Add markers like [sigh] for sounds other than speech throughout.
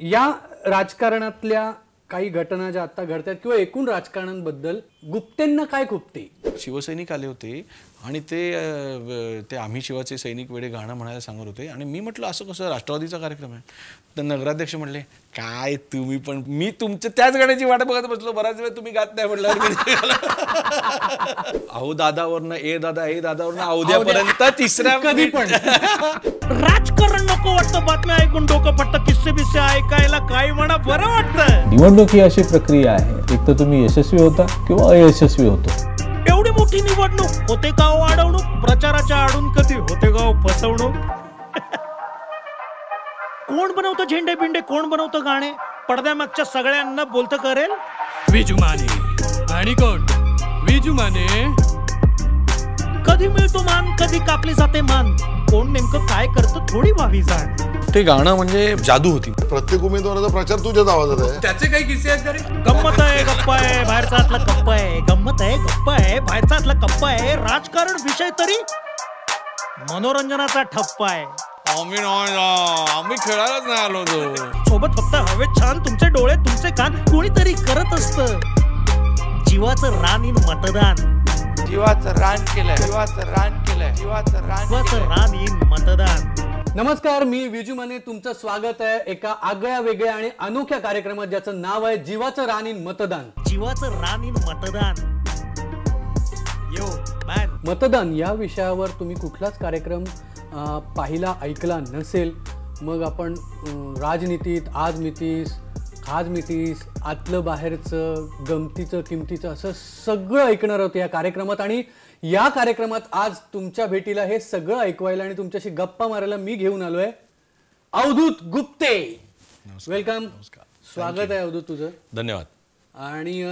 या राजकारणातल्या काही घटना ज्या आता घडतात किंवा एकूण राजकारणांबद्दल गुप्तेंना काय गुप्ते शिवसैनिक आले होते आणि ते ते आम्ही शिवाचे सैनिक वेळे गाणं म्हणायला सांगत होते आणि मी म्हटलं असं कसं राष्ट्रवादीचा कार्यक्रम आहे तर नगराध्यक्ष म्हटले काय तुम्ही पण मी तुमच्या त्याच गाण्याची वाट बघत बसलो बराच वेळ तुम्ही गात नाही म्हटलं [laughs] अहो दादावरनं ए दादा ए दादावरनं अवध्यापर्यंत तिसऱ्या कधी पण [laughs] राजकारण नको वाटतं बातम्या ऐकून डोकं पट्ट किस्से बिस्से ऐकायला काय म्हणा बरं वाटत निवडणूक ही अशी प्रक्रिया आहे एक तर तुम्ही यशस्वी होता किंवा अयशस्वी होतो एवढी मोठी निवडणूक होते का अडवणूक प्रचाराच्या आडून कधी होते गाव फसवणूक [laughs] कोण बनवतं झेंडे बिंडे कोण बनवतं गाणे पडद्यामागच्या सगळ्यांना बोलत करेल विजू माने आणि कोण विजू माने कधी मिळतो मान कधी कापली जाते मान कोण नेमकं काय करतं थोडी व्हावी जाण ते गाणं म्हणजे जादू होती प्रत्येक उमेदवाराचा प्रचार तुझ्याच आवाजात आहे त्याचे काही किस्से आहेत तरी गंमत आहे गप्पा आहे बाहेरचा आतला गप्पा आहे गंमत आहे गप्पा आहे बाहेरचा आतला गप्पा आहे राजकारण विषय तरी मनोरंजनाचा ठप्पा आहे आम्ही आम्ही खेळायलाच नाही आलो तो सोबत फक्त हवे छान तुमचे डोळे तुमचे कान कोणीतरी करत असत जीवाचं रान इन मतदान जीवाचं रान केलं जीवाचं रान मतदान नमस्कार मी विजू मने तुमचं स्वागत आहे एका आगळ्या वेगळ्या आणि अनोख्या कार्यक्रमात ज्याचं नाव आहे जीवाचं रान इन मतदान जीवाचं रान इन मतदान यो मतदान या विषयावर तुम्ही कुठलाच कार्यक्रम पाहिला ऐकला नसेल मग आपण राजनीतीत आज मितीस आज मितीस आतलं बाहेरचं गमतीचं किमतीचं असं सगळं ऐकणार आहोत या कार्यक्रमात आणि या कार्यक्रमात आज तुमच्या भेटीला हे सगळं ऐकवायला आणि तुमच्याशी गप्पा मारायला मी घेऊन आलोय अवधूत गुप्ते वेलकम स्वागत आहे अवधूत तुझं धन्यवाद आणि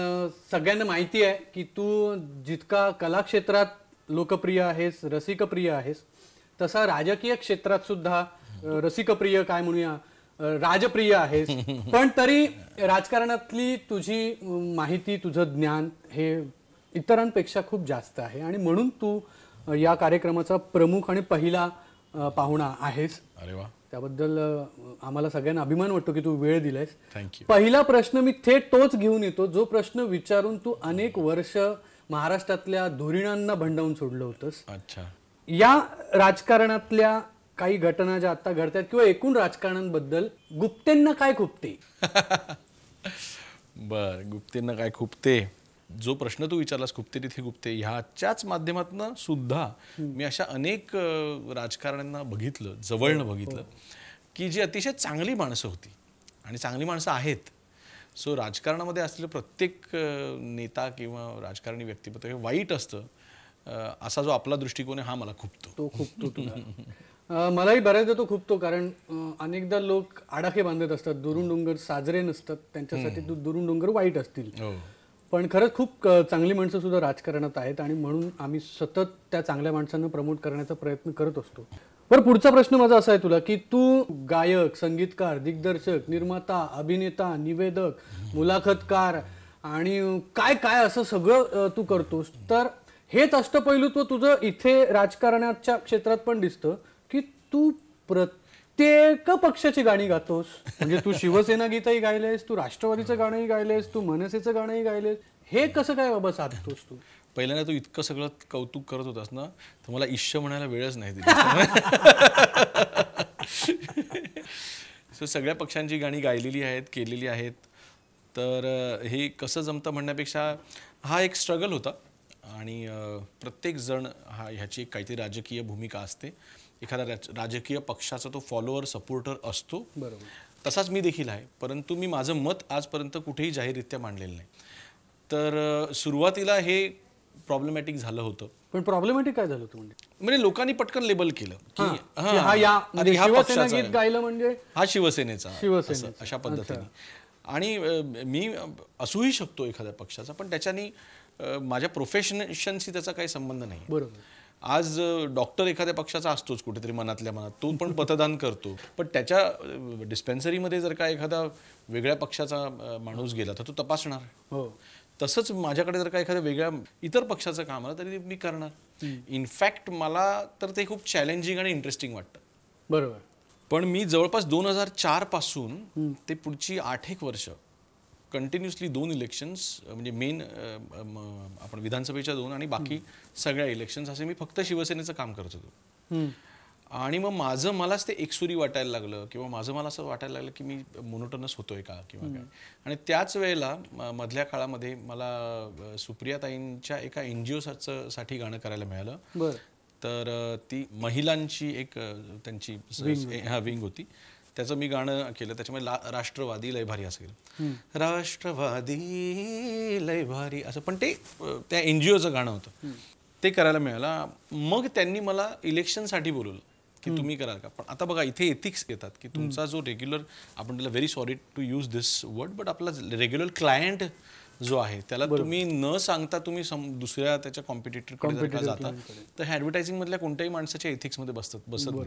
सगळ्यांना माहिती आहे की तू जितका कलाक्षेत्रात लोकप्रिय आहेस रसिकप्रिय आहेस तसा राजकीय क्षेत्रात सुद्धा रसिकप्रिय काय म्हणूया राजप्रिय आहेस [laughs] पण तरी राजकारणातली तुझी माहिती तुझं ज्ञान हे इतरांपेक्षा खूप जास्त आहे आणि म्हणून तू या कार्यक्रमाचा प्रमुख आणि पहिला पाहुणा आहेस अरे वा त्याबद्दल आम्हाला सगळ्यांना अभिमान वाटतो की तू वेळ दिलायस थँक्यू पहिला प्रश्न मी थेट तोच घेऊन येतो जो प्रश्न विचारून तू अनेक वर्ष महाराष्ट्रातल्या धुरीणांना भंडावून सोडलं होतंस अच्छा या राजकारणातल्या काही घटना ज्या आता घडतात किंवा एकूण राजकारणांबद्दल गुप्तेंना काय खुपते [laughs] बर गुप्तेंना काय खुपते जो प्रश्न तू विचारलास गुप्ते तिथे गुप्ते ह्याच्याच माध्यमातून सुद्धा मी अशा अनेक राजकारण्यांना बघितलं जवळनं हो, हो. बघितलं की जी अतिशय चांगली माणसं होती आणि चांगली माणसं आहेत सो राजकारणामध्ये असलेलं प्रत्येक नेता किंवा राजकारणी व्यक्तिमत्व हे वाईट असतं असा जो आपला दृष्टिकोन आहे हा मला खुपतो तो खुपतो मलाही बऱ्याचदा तो खुपतो कारण अनेकदा लोक आडाखे बांधत असतात दुरुण डोंगर साजरे नसतात त्यांच्यासाठी दुरुण डोंगर वाईट असतील हो. पण खरंच खूप चांगली माणसं सुद्धा राजकारणात आहेत आणि म्हणून आम्ही सतत त्या चांगल्या माणसांना प्रमोट करण्याचा प्रयत्न करत असतो पण पुढचा प्रश्न माझा असा आहे तुला की तू गायक संगीतकार दिग्दर्शक निर्माता अभिनेता निवेदक मुलाखतकार आणि काय काय असं सगळं तू करतोस तर हेच अष्टपैलूत्व तुझं इथे राजकारणाच्या क्षेत्रात पण दिसतं की तू प्रत ते क पक्षाची गाणी गातोस म्हणजे तू शिवसेना गीतही गायलेस तू राष्ट्रवादीचं गाणंही गायलेस तू मनसेचं गाणंही गायलेस हे कसं काय बाबा साधतोस तू पहिल्यांदा तू इतकं सगळं कौतुक करत होतास ना तर मला इश्य म्हणायला वेळच नाही सो [laughs] सगळ्या पक्षांची गाणी गायलेली आहेत केलेली आहेत तर हे कसं जमतं म्हणण्यापेक्षा हा एक स्ट्रगल होता आणि जण हा ह्याची काहीतरी राजकीय भूमिका असते एखाद्या राजकीय पक्षाचा तो फॉलोअर सपोर्टर असतो बरोबर तसाच मी देखील आहे परंतु मी माझं मत आजपर्यंत कुठेही जाहीररित्या मांडलेलं नाही तर सुरुवातीला हे प्रॉब्लेमॅटिक झालं होतं पण प्रॉब्लेमॅटिक काय झालं होतं म्हणजे म्हणजे लोकांनी पटकन लेबल केलं की हा म्हणजे, म्हणजे हा शिवसेनेचा शिवसेना अशा पद्धतीने आणि मी असूही शकतो एखाद्या पक्षाचा पण त्याच्यानी माझ्या प्रोफेशनशनशी त्याचा काही संबंध नाही बरोबर आज डॉक्टर एखाद्या पक्षाचा असतोच कुठेतरी मनातल्या मनात तो पण मतदान करतो पण त्याच्या डिस्पेन्सरीमध्ये जर का एखादा वेगळ्या पक्षाचा माणूस गेला तर तो तपासणार हो तसंच माझ्याकडे जर का एखाद्या वेगळ्या इतर पक्षाचं काम आलं तरी मी करणार इनफॅक्ट मला तर ते खूप चॅलेंजिंग आणि इंटरेस्टिंग वाटतं बरोबर पण मी जवळपास दोन हजार पासून ते पुढची आठ एक वर्ष कंटिन्युअसली दोन इलेक्शन्स म्हणजे मेन आपण विधानसभेच्या दोन आणि बाकी सगळ्या इलेक्शन्स असे मी फक्त शिवसेनेचं काम करत होतो आणि मग माझं मलाच ते एकसुरी वाटायला लागलं किंवा माझं मला असं वाटायला लागलं की मी मोनोटनस होतोय का किंवा काय आणि त्याच वेळेला मधल्या काळामध्ये मला सुप्रियाताईंच्या एका एन जी साठी गाणं करायला मिळालं तर ती महिलांची एक त्यांची हा विंग होती त्याचं मी गाणं केलं त्याच्यामध्ये राष्ट्रवादी लय भारी असं केलं राष्ट्रवादी लय भारी असं पण ते त्या एन जी ओचं गाणं होतं ते करायला मिळालं मग त्यांनी मला इलेक्शनसाठी बोलवलं की तुम्ही कराल का पण आता बघा इथे एथिक्स येतात की तुमचा जो रेग्युलर आपण त्याला very sorry to use this word but आपला रेग्युलर क्लायंट जो आहे त्याला तुम्ही न सांगता तुम्ही दुसऱ्या त्याच्या कॉम्पिटेटर जाता तर ह्या मधल्या कोणत्याही माणसाच्या एथिक्समध्ये बसतात बसत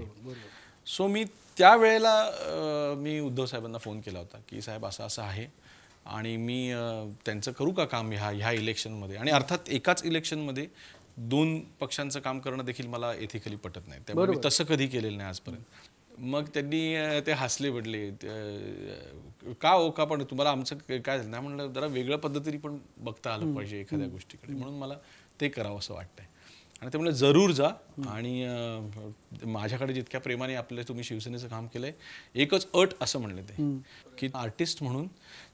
सो मी त्यावेळेला मी उद्धव साहेबांना फोन केला होता की साहेब असं असं आहे आणि मी त्यांचं करू का काम ह्या ह्या इलेक्शनमध्ये आणि अर्थात एकाच इलेक्शनमध्ये दोन पक्षांचं काम करणं देखील मला एथिकली पटत नाही त्यामुळे मी तसं कधी केलेलं नाही आजपर्यंत मग त्यांनी ते हसले पडले का ओ हो, का पण तुम्हाला आमचं काय झालं नाही म्हणलं जरा वेगळ्या पद्धतीने पण बघता आलं पाहिजे एखाद्या गोष्टीकडे म्हणून मला ते करावं असं वाटतंय आणि त्यामुळे जरूर जा आणि माझ्याकडे जितक्या प्रेमाने आपल्या तुम्ही शिवसेनेचं काम केलंय एकच अट असं म्हणले ते की आर्टिस्ट म्हणून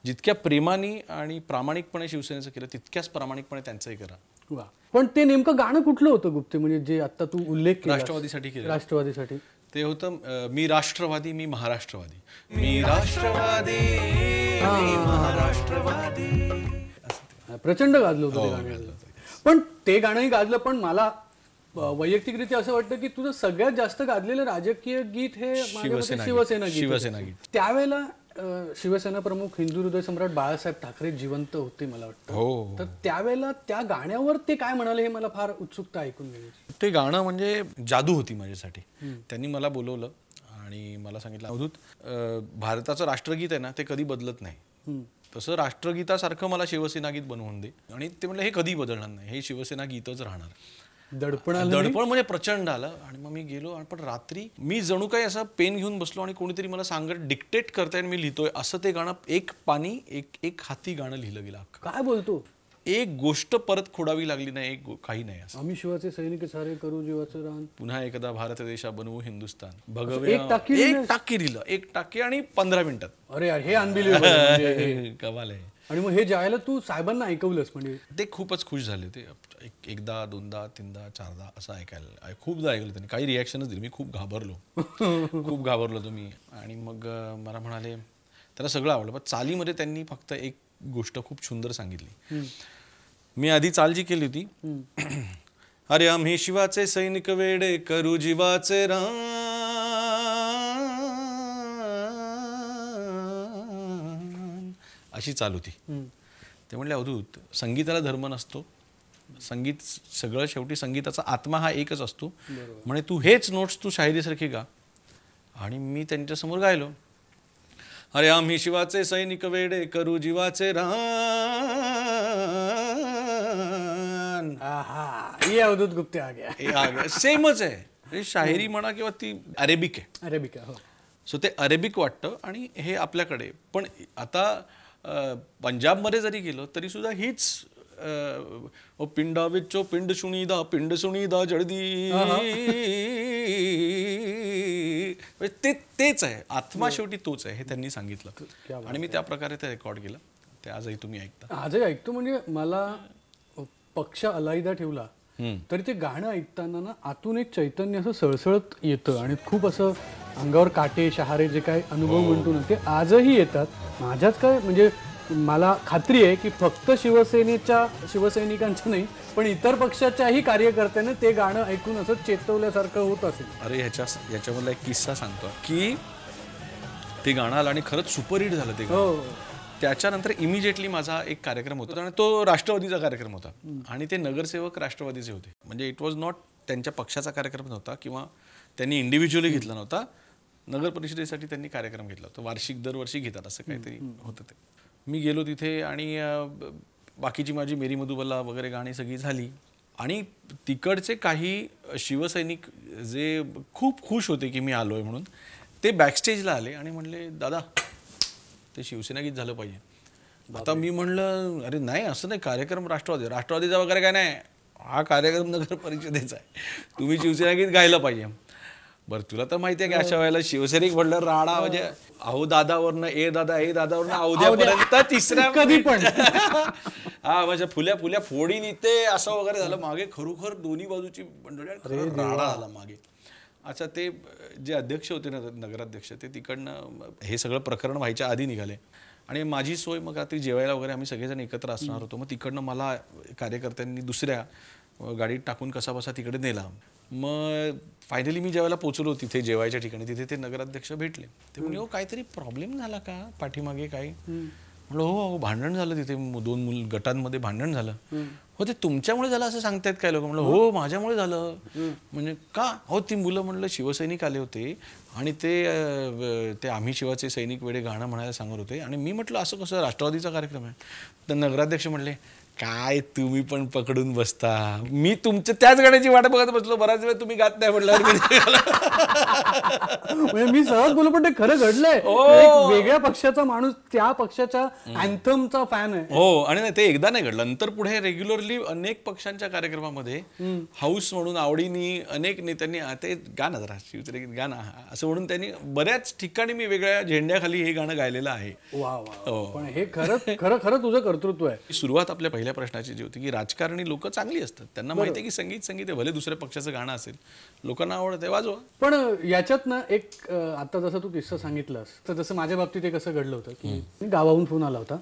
जितक्या प्रेमाने आणि प्रामाणिकपणे शिवसेनेचं केलं तितक्याच प्रामाणिकपणे त्यांचंही करा पण ते नेमकं गाणं कुठलं होतं गुप्ते म्हणजे जे आता तू उल्लेख राष्ट्रवादीसाठी केलं राष्ट्रवादीसाठी ते होतं मी राष्ट्रवादी मी महाराष्ट्रवादी मी राष्ट्रवादी महाराष्ट्रवादी प्रचंड गाजलं होतं हो, पण ते गाणंही गाजलं पण मला वैयक्तिकरित्या असं वाटतं की तुझं सगळ्यात जास्त गाजलेलं राजकीय गीत हे शिवसेना शिवसेना गीत त्यावेळेला शिवसेना प्रमुख हिंदू हृदय सम्राट बाळासाहेब ठाकरे जिवंत होते मला वाटतं हो तर त्यावेळेला त्या गाण्यावर ते काय म्हणाले हे मला फार उत्सुकता ऐकून घ्यायची ते गाणं म्हणजे जादू होती माझ्यासाठी त्यांनी मला बोलवलं आणि मला सांगितलं अवधूत भारताचं राष्ट्रगीत आहे ना ते कधी बदलत नाही तसं राष्ट्रगीतासारखं मला शिवसेना गीत बनवून दे आणि ते म्हणलं हे कधी बदलणार नाही हे शिवसेना गीतच राहणार दडपण दडपण म्हणजे प्रचंड आलं आणि मग मी गेलो पण रात्री मी जणू काही असं पेन घेऊन बसलो आणि कोणीतरी मला सांगत डिक्टेट करताय मी लिहितोय असं ते गाणं एक पाणी एक एक हाती गाणं लिहिलं गेलं काय बोलतो एक गोष्ट परत खोडावी लागली नाही एक काही नाही आम्ही शिवाचे सैनिक सारे करू जीवाचं रान पुन्हा एकदा भारत देशा बनवू हिंदुस्तान भगवे एक टाकी एक टाकी एक टाकी आणि पंधरा मिनिटात अरे हे अनबिलिव्हेबल म्हणजे [laughs] कमाल आहे आणि मग हे जायला तू साहेबांना ऐकवलंस म्हणजे ते खूपच खुश झाले ते एकदा दोनदा तीनदा चारदा असं ऐकायला खूपदा ऐकलं त्यांनी काही रिॲक्शनच दिली मी खूप घाबरलो [laughs] खूप घाबरलो तुम्ही आणि मग मला म्हणाले त्याला सगळं आवडलं पण चालीमध्ये त्यांनी फक्त एक गोष्ट खूप सुंदर सांगितली मी आधी चाल जी केली होती [clears throat] अरे आम्ही शिवाचे सैनिक वेडे करू जीवाचे अशी चालू होती ते म्हणले अवधूत संगीताला धर्म नसतो संगीत सगळं शेवटी संगीताचा आत्मा हा एकच असतो म्हणे तू हेच नोट्स तू शाहिरीसारखी गा आणि मी त्यांच्यासमोर गायलो अरे आम्ही शिवाचे सैनिक वेडे करू जीवाचे रा ये अवधूत गुप्ते आ गया सेमच आहे शाहिरी म्हणा किंवा ती अरेबिक आहे अरेबिक आहे सो हो. ते अरेबिक वाटतं आणि हे आपल्याकडे पण आता पंजाबमध्ये जरी गेलो तरी सुद्धा हीच पिंडा विचो पिंड सुनीदा पिंड सुनीदा जळदी म्हणजे ते तेच आहे आत्मा हो. शेवटी तोच आहे हे त्यांनी सांगितलं आणि मी त्या प्रकारे ते रेकॉर्ड केलं ते आजही तुम्ही ऐकता आजही ऐकतो म्हणजे मला पक्ष अलायदा ठेवला तरी ते गाणं ऐकताना ना आतून एक चैतन्य असं सळसळत येतं आणि खूप असं अंगावर काटे शहारे जे काय अनुभव हो. म्हणतो ना ते आजही येतात माझ्याच काय म्हणजे मला खात्री आहे की फक्त शिवसेनेच्या शिवसैनिकांच्या नाही पण इतर पक्षाच्याही कार्यकर्त्यांना ते गाणं ऐकून असं चेतवल्यासारखं होत असेल अरे ह्याच्या ह्याच्यामधला एक किस्सा सांगतो की ते गाणं आलं आणि खरंच सुपरहिट झालं ते हो. त्याच्यानंतर इमिजिएटली माझा एक कार्यक्रम होता आणि तो राष्ट्रवादीचा कार्यक्रम होता आणि ते नगरसेवक राष्ट्रवादीचे होते म्हणजे इट वॉज नॉट त्यांच्या पक्षाचा कार्यक्रम नव्हता किंवा त्यांनी इंडिव्हिज्युअली घेतला नव्हता नगर परिषदेसाठी त्यांनी कार्यक्रम घेतला होता वार्षिक दरवर्षी घेतात असं काहीतरी होतं ते मी गेलो तिथे आणि बाकीची माझी मेरी मधुबला वगैरे गाणी सगळी झाली आणि तिकडचे काही शिवसैनिक जे खूप खुश होते की मी आलो आहे म्हणून ते बॅकस्टेजला आले आणि म्हणले दादा ते शिवसेनागीत झालं पाहिजे आता मी म्हणलं अरे नाही असं नाही कार्यक्रम राष्ट्रवादी राष्ट्रवादीचा वगैरे काय नाही हा कार्यक्रम नगर परिषदेचा आहे तुम्ही गीत गायला पाहिजे बरं तुला तर माहिती आहे की अशा वेळेला शिवसेनिक म्हणलं राडा म्हणजे अहो दादावरनं ए दादा ए दादावरनं अवध्यापर्यंत तिसऱ्या [laughs] कधी पण [laughs] हा म्हणजे फुल्या फुल्या फोडी निते असं वगैरे झालं मागे खरोखर दोन्ही बाजूची मंडळी राडा झाला मागे अच्छा ते जे अध्यक्ष होते ना नगराध्यक्ष ते तिकडनं हे सगळं प्रकरण व्हायच्या आधी निघाले आणि माझी सोय मग रात्री जेवायला वगैरे आम्ही सगळेजण एकत्र असणार होतो मग तिकडनं मला कार्यकर्त्यांनी दुसऱ्या गाडीत टाकून कसा बसा तिकडे नेला मग फायनली मी ज्यावेळेला पोचलो तिथे जेवायच्या ठिकाणी तिथे ते नगराध्यक्ष भेटले ते म्हणजे हो काहीतरी प्रॉब्लेम झाला का पाठीमागे काही म्हणलं हो हो भांडण झालं तिथे दोन मुल गटांमध्ये भांडण झालं हो ते तुमच्यामुळे झालं असं सांगतायत काय लोक म्हणलं हो, हो माझ्यामुळे झालं म्हणजे का हो ती मुलं म्हणलं शिवसैनिक आले होते आणि ते ते आम्ही शिवाचे सैनिक वेळे गाणं म्हणायला सांगत होते आणि मी म्हटलं असं कसं राष्ट्रवादीचा कार्यक्रम आहे तर नगराध्यक्ष म्हटले काय तुम्ही पण पकडून बसता मी तुमच्या त्याच गाण्याची वाट बघत बसलो बराच वेळ तुम्ही गात नाही म्हटलं म्हणजे मी सहज बोलू पण ते खरं घडलंय हो. म्हणजे वेगळ्या पक्षाचा माणूस त्या पक्षाच्या अँथमचा फॅन आहे हो आणि ते एकदा नाही घडलं नंतर पुढे रेग्युलरली अनेक पक्षांच्या कार्यक्रमामध्ये हाऊस म्हणून आवडीनी अनेक नेत्यांनी ते गाणं जरा गाणं असं म्हणून त्यांनी बऱ्याच ठिकाणी मी वेगळ्या झेंड्याखाली हे गाणं गायलेलं आहे वा वा हो. पण हे खरं खरं खरं तुझं कर्तृत्व आहे सुरुवात आपल्या पहिल्या प्रश्नाची जी होती की राजकारणी लोक चांगली असतात त्यांना माहिती आहे की संगीत संगीत भले दुसऱ्या पक्षाचं गाणं असेल लोकांना आवडते वाजव पण याच्यात ना एक आता जसं तू किस्सा सांगितलंस तर जसं माझ्या बाबतीत कसं घडलं होतं की गावाहून फोन आला होता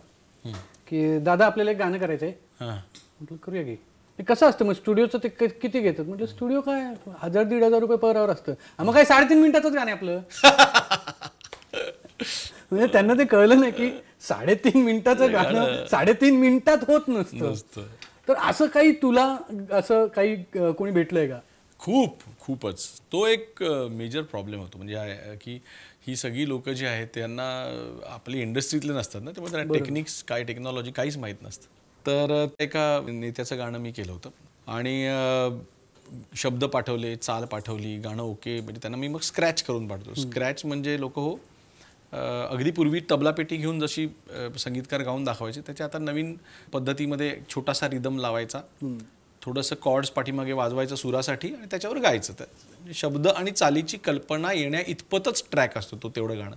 की दादा आपल्याला एक गाणं करायचंय म्हटलं करूया की कसं असतं मग स्टुडिओचं ते किती घेतात म्हटलं स्टुडिओ काय हजार दीड हजार रुपये पर आवर असतं मग काय साडेतीन मिनिटातच गाणे आपलं [laughs] म्हणजे त्यांना ते कळलं नाही की साडेतीन मिनिटाचं गाणं साडेतीन मिनिटात होत नसतं तर असं काही तुला असं काही कोणी भेटलंय का खूप खूपच तो एक मेजर प्रॉब्लेम होतो म्हणजे की ही सगळी लोक जी आहेत त्यांना आपली इंडस्ट्रीतले नसतात ना त्यामुळे टेक्निक्स काय टेक्नॉलॉजी काहीच माहीत नसतं तर एका नेत्याचं गाणं मी केलं होतं आणि शब्द पाठवले चाल पाठवली गाणं ओके म्हणजे त्यांना मी मग स्क्रॅच करून पाठवतो स्क्रॅच म्हणजे लोक हो अगदी पूर्वी तबला पेटी घेऊन जशी संगीतकार गाऊन दाखवायचे त्याच्या आता नवीन पद्धतीमध्ये छोटासा रिदम लावायचा थोडंसं कॉर्ड्स पाठीमागे वाजवायचं सुरासाठी आणि त्याच्यावर गायचं तर म्हणजे शब्द आणि चालीची कल्पना येण्या इतपतच ट्रॅक असतो तो तेवढं गाणं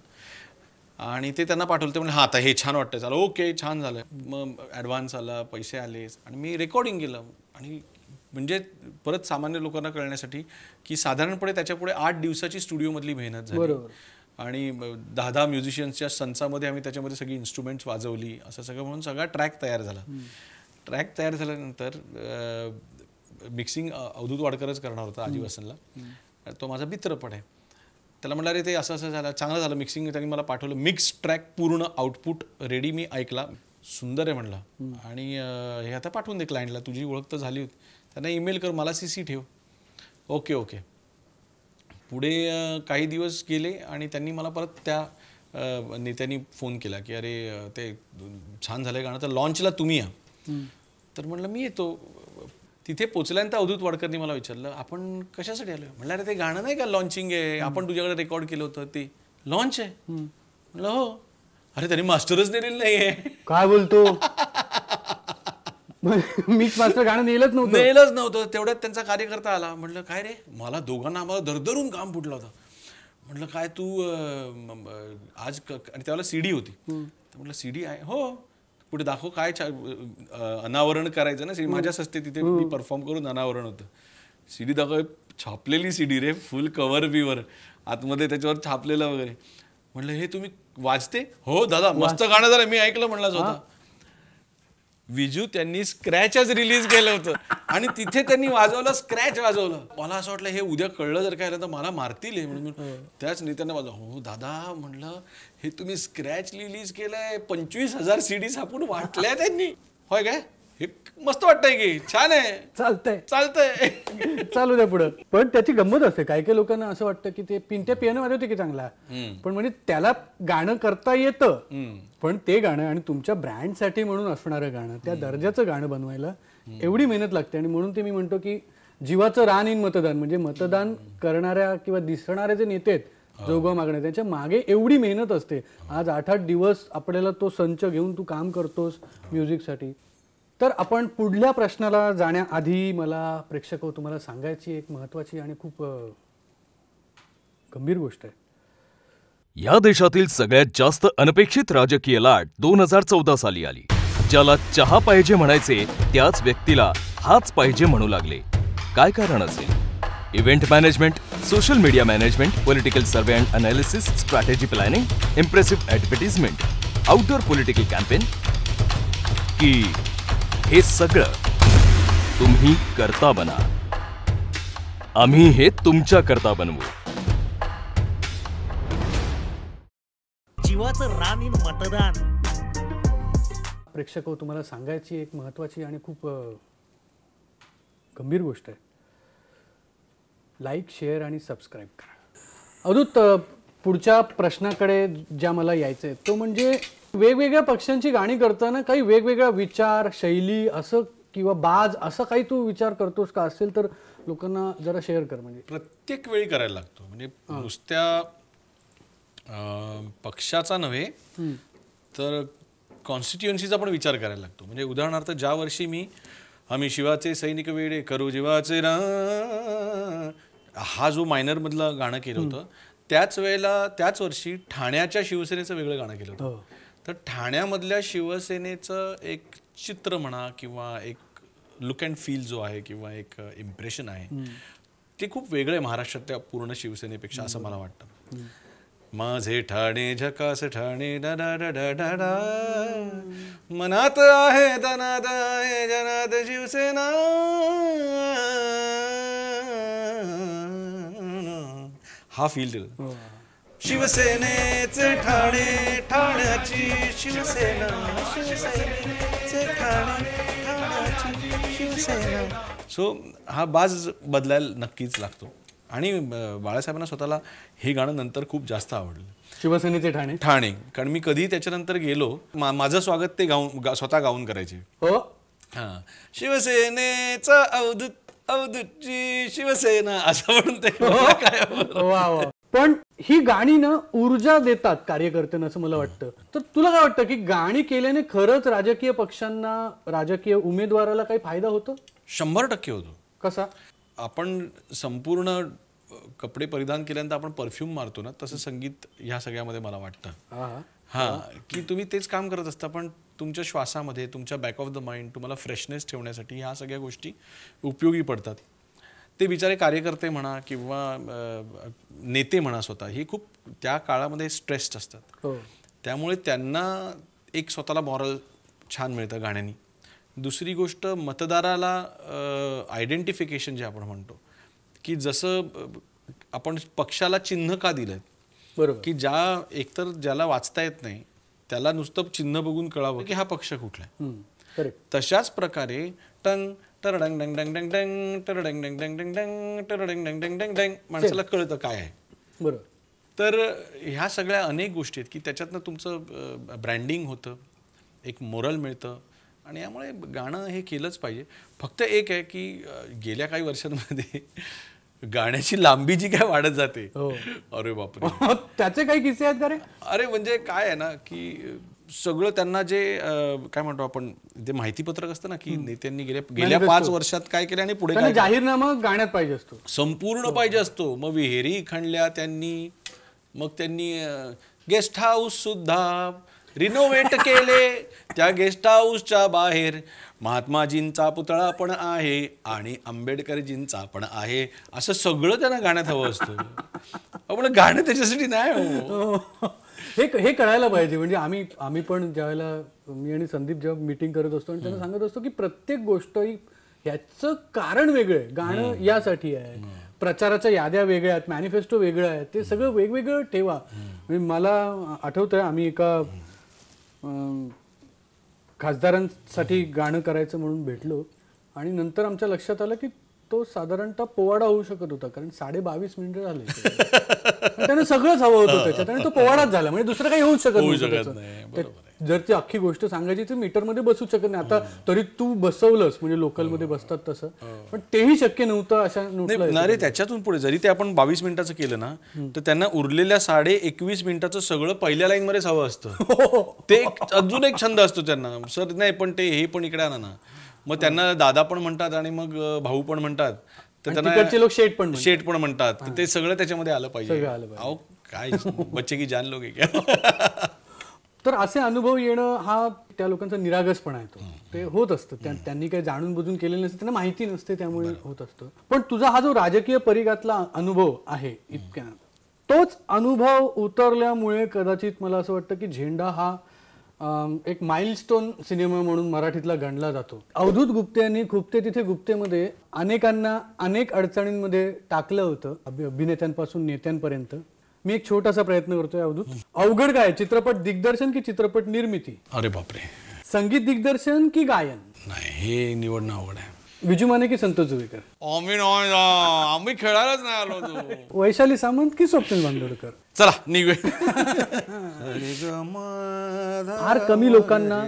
आणि ते त्यांना पाठवलं ते म्हणजे हा आता हे छान वाटतं चालं ओके छान झालं मग ॲडव्हान्स आला पैसे आले आणि मी रेकॉर्डिंग केलं आणि म्हणजे परत सामान्य लोकांना कळण्यासाठी की साधारणपणे त्याच्यापुढे आठ दिवसाची स्टुडिओमधली मेहनत झाली आणि दहा दहा म्युझिशियन्सच्या संचामध्ये आम्ही त्याच्यामध्ये सगळी इन्स्ट्रुमेंट्स वाजवली असं सगळं म्हणून सगळा ट्रॅक तयार झाला ट्रॅक तयार झाल्यानंतर मिक्सिंग अवधूत वाडकरच करणार होता वसनला तो माझा मित्र पण आहे त्याला म्हटलं अरे ते असं असं झालं चांगलं झालं मिक्सिंग त्यांनी मला पाठवलं मिक्स ट्रॅक पूर्ण आउटपुट रेडी मी ऐकला सुंदर आहे म्हणलं आणि हे आता पाठवून दे क्लायंटला तुझी ओळख तर झाली होती त्यांना ईमेल कर मला सी सी ठेव ओके ओके पुढे काही दिवस गेले आणि त्यांनी मला परत त्या नेत्यांनी फोन केला की अरे ते छान झालं गाणं तर लॉन्चला तुम्ही या तर म्हटलं मी येतो तिथे पोचल्यानंतर अवधूत वाडकरनी मला विचारलं आपण कशासाठी आलो म्हटलं अरे ते गाणं नाही का लॉन्चिंग आहे आपण तुझ्याकडे रेकॉर्ड केलं होतं ते लॉन्च आहे म्हटलं हो अरे त्यांनी मास्टरच दिलेलं नाही आहे काय बोलतो [laughs] मिक्स मास्टर गाणं नेलंच नव्हतं नेलंच नव्हतं तेवढ्यात त्यांचा कार्यकर्ता आला म्हटलं काय रे मला दोघांना आम्हाला दरदरून काम फुटलं होतं म्हटलं काय तू आज आणि त्यावेळेला सीडी होती म्हटलं सीडी आहे हो पुढे दाखव काय अनावरण करायचं ना सीडी माझ्याच असते तिथे मी परफॉर्म करून अनावरण होतं सीडी दाखव छापलेली सीडी रे फुल कव्हर बिवर आतमध्ये त्याच्यावर छापलेलं वगैरे म्हटलं हे तुम्ही वाचते हो दादा मस्त गाणं झालं मी ऐकलं म्हणलं होता विजू त्यांनी स्क्रॅचच रिलीज केलं होतं आणि तिथे त्यांनी वाजवलं स्क्रॅच वाजवलं मला असं वाटलं हे उद्या कळलं जर काय तर मला मारतील म्हणून हो. त्याच नेत्यांना वाजव हो, हो दादा म्हणलं हे तुम्ही स्क्रॅच रिलीज केलंय पंचवीस हजार सीडी सापून वाटल्या त्यांनी होय काय हे मस्त वाटतंय की छान आहे चालतंय चालतंय [laughs] चालू द्या पुढं पण त्याची गंमत असते काही काही लोकांना असं वाटतं की ते पिंट्या पियानो वाजवते की चांगला पण म्हणजे त्याला गाणं करता येतं पण ते गाणं आणि तुमच्या ब्रँडसाठी म्हणून असणारं गाणं त्या दर्जाचं गाणं बनवायला एवढी मेहनत लागते आणि म्हणून ते मी म्हणतो की जीवाचं रान इन मतदान म्हणजे मतदान करणाऱ्या किंवा दिसणारे जे नेते आहेत जोगवा मागणे त्यांच्या मागे एवढी मेहनत असते आज आठ आठ दिवस आपल्याला तो संच घेऊन तू काम करतोस म्युझिकसाठी तर आपण पुढल्या प्रश्नाला जाण्याआधी मला प्रेक्षक हो, तुम्हाला सांगायची एक महत्वाची आणि खूप गंभीर गोष्ट आहे या देशातील सगळ्यात जास्त अनपेक्षित राजकीय लाट दोन हजार चौदा साली आली ज्याला चहा पाहिजे म्हणायचे त्याच व्यक्तीला हाच पाहिजे म्हणू लागले काय कारण असेल event management social media management political survey and analysis strategy planning impressive advertisement outdoor political campaign की हे सगळं तुम्ही करता बना आम्ही हे तुमच्या करता बनवू जीवाचं रान इन मतदान प्रेक्षक हो, तुम्हाला सांगायची एक महत्वाची आणि खूप गंभीर गोष्ट आहे लाईक शेअर आणि सबस्क्राईब करा अदूत पुढच्या प्रश्नाकडे ज्या मला यायचं आहे तो म्हणजे वेगवेगळ्या पक्षांची गाणी करताना काही वेगवेगळा विचार शैली असं किंवा बाज असं काही तू विचार करतोस का असेल तर लोकांना जरा शेअर कर म्हणजे प्रत्येक वेळी करायला लागतो म्हणजे नुसत्या पक्षाचा नव्हे तर कॉन्स्टिट्युएन्सीचा पण विचार करायला लागतो म्हणजे उदाहरणार्थ ज्या वर्षी मी आम्ही शिवाचे सैनिक वेडे करू जीवाचे रा हा जो मायनरमधलं गाणं केलं होतं त्याच वेळेला त्याच वर्षी ठाण्याच्या शिवसेनेचं वेगळं गाणं केलं होतं हो. तर ठाण्यामधल्या शिवसेनेचं एक चित्र म्हणा किंवा एक लुक अँड फील जो आहे किंवा एक इम्प्रेशन uh, आहे ते खूप वेगळं आहे महाराष्ट्रातल्या पूर्ण शिवसेनेपेक्षा असं मला वाटतं माझे ठाणे झकास ठाणे मनात आहे दनाद आहे जनाद शिवसेना हा फील्ड हो. शिवसेनेचे ठाणे ठाण्याची शिवसेना ठाणे ठाण्याची शिवसेना सो हा बाज बदलायला नक्कीच लागतो आणि बाळासाहेबांना स्वतःला हे गाणं नंतर खूप जास्त आवडलं शिवसेनेचे ठाणे ठाणे कारण मी कधी त्याच्यानंतर गेलो मा माझं स्वागत ते गाऊन स्वतः गाऊन करायचे हो हां शिवसेनेचं अवधूत शिवसेना असं म्हणून ते हो? वा पण ही गाणी ना ऊर्जा देतात कार्यकर्त्यांना असं मला वाटतं तर तुला काय वाटतं की गाणी केल्याने खरंच राजकीय पक्षांना राजकीय उमेदवाराला काही फायदा होतो शंभर टक्के होतो कसा आपण संपूर्ण कपडे परिधान केल्यानंतर आपण परफ्यूम मारतो ना तसं संगीत ह्या सगळ्यामध्ये मला वाटतं हां की तुम्ही तेच काम करत असता पण तुमच्या श्वासामध्ये तुमच्या बॅक ऑफ द माइंड तुम्हाला फ्रेशनेस ठेवण्यासाठी ह्या सगळ्या गोष्टी उपयोगी पडतात ते बिचारे कार्यकर्ते म्हणा किंवा नेते म्हणा स्वतः हे खूप त्या काळामध्ये स्ट्रेस्ड असतात हो. त्यामुळे त्यांना एक स्वतःला मॉरल छान मिळतं गाण्यांनी दुसरी गोष्ट मतदाराला आयडेंटिफिकेशन जे आपण म्हणतो की जसं आपण पक्षाला चिन्ह का दिलं बरोबर की ज्या एकतर ज्याला वाचता येत नाही त्याला नुसतं चिन्ह बघून कळावं की हा पक्ष कुठला आहे तशाच प्रकारे टंग टर डंग डंग डंग डंग टर डंग डंग डंग डंग डंग डंग डंग डंग डंग माणसाला कळतं काय आहे बरोबर तर ह्या सगळ्या अनेक गोष्टी आहेत की त्याच्यातनं तुमचं ब्रँडिंग होतं एक मोरल मिळतं आणि यामुळे गाणं हे केलंच पाहिजे फक्त एक आहे की गेल्या काही वर्षांमध्ये गाण्याची लांबी जी काय वाढत जाते हो. अरे बापरे [laughs] त्याचे काही किस्से आहेत का रे अरे म्हणजे काय आहे ना की सगळं त्यांना जे काय म्हणतो आपण ते माहितीपत्रक असतं ना की नेत्यांनी गेल्या गेल्या पाच वर्षात काय केलं आणि पुढे जाहीरनामा गाण्यात पाहिजे असतो संपूर्ण हो. पाहिजे असतो मग विहेरी खणल्या त्यांनी मग त्यांनी गेस्ट हाऊस सुद्धा रिनोव्हेट केले त्या गेस्ट हाऊसच्या बाहेर महात्माजींचा पुतळा पण आहे आणि आंबेडकरजींचा पण आहे असं सगळं त्यांना गाण्यात हवं असतं आपण गाणं त्याच्यासाठी नाही हो हे हे कळायला पाहिजे म्हणजे आम्ही आम्ही पण ज्यावेळेला मी आणि संदीप जेव्हा मीटिंग करत असतो आणि त्यांना सांगत असतो की प्रत्येक गोष्ट ही ह्याचं कारण वेगळं आहे गाणं यासाठी आहे प्रचाराच्या याद्या वेगळ्या आहेत मॅनिफेस्टो वेगळं आहे ते सगळं वेगवेगळं ठेवा म्हणजे मला आठवतंय आम्ही एका खासदारांसाठी गाणं करायचं म्हणून भेटलो आणि नंतर आमच्या लक्षात आलं की तो साधारणतः पोवाडा होऊ शकत होता कारण साडे बावीस मिनिटं झाले [laughs] त्यानं सगळंच हवं होतं त्याच्यात आणि तो पोवाडाच झाला म्हणजे दुसरं काही होऊ शकत नाही जर ती अख्खी गोष्ट सांगायची ती मध्ये बसू शकत नाही आता तरी तू बसवलंस म्हणजे लोकलमध्ये बसतात तसं पण तेही शक्य नव्हतं अशा नाही त्याच्यातून पुढे जरी ते आपण बावीस मिनिटाचं केलं ना तर त्यांना उरलेल्या साडे एकवीस मिनिटाचं सगळं पहिल्या लाईन मध्येच हवं असतं [laughs] हो, हो. ते अजून एक छंद असतो त्यांना सर नाही पण ते हे पण इकडे आण ना मग त्यांना दादा पण म्हणतात आणि मग भाऊ पण म्हणतात तर त्यांना लोक शेट पण शेट पण म्हणतात ते सगळं त्याच्यामध्ये आलं पाहिजे काय बच्चे की जान लोक [laughs] तर असे अनुभव येणं हा त्या लोकांचा निरागसपणा येतो ते होत असतं त्यांनी काही जाणून बुजून केलेलं नसतं त्यांना माहिती नसते त्यामुळे होत असतं पण तुझा हा जो राजकीय परिघातला अनुभव आहे इतक्या तोच अनुभव उतरल्यामुळे कदाचित मला असं वाटतं की झेंडा हा एक माइलस्टोन सिनेमा म्हणून मराठीतला गणला जातो अवधूत गुप्ते यांनी गुप्ते तिथे गुप्तेमध्ये अनेकांना अनेक अडचणींमध्ये टाकलं होतं अभिनेत्यांपासून नेत्यांपर्यंत मी एक छोटासा प्रयत्न करतोय अवधूत अवघड काय चित्रपट दिग्दर्शन की चित्रपट निर्मिती अरे बापरे संगीत दिग्दर्शन की गायन नाही हे निवडणं अवघड आहे विजू माने की संतोष जुवेकर आम्ही आम्ही खेळायलाच नाही आलो वैशाली सामंत की स्वप्न बांदोडकर चला निघू फार कमी लोकांना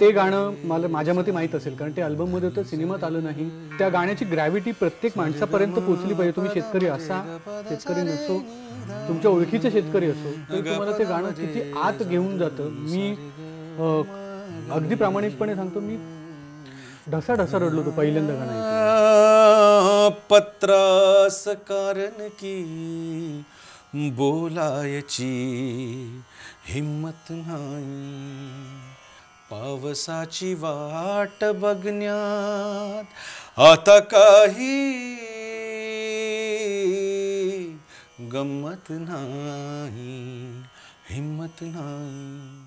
ते गाणं मला माझ्या मते माहीत असेल कारण ते अल्बम मध्ये होतं सिनेमात आलं नाही त्या गाण्याची ग्रॅव्हिटी प्रत्येक माणसापर्यंत पोहोचली पाहिजे तुम्ही शेतकरी असा शेतकरी नसो तुमच्या ओळखीचे शेतकरी असो तर तुम्हाला ते गाणं किती आत घेऊन जातं मी अगदी प्रामाणिकपणे सांगतो मी ढसा ढसा रडलो तो पहिल्यांदा गाणं पत्रास कारण की बोलायची हिम्मत नाही पावसाची वाट बघण्यात आता काही गम्मत नाही हिम्मत नाही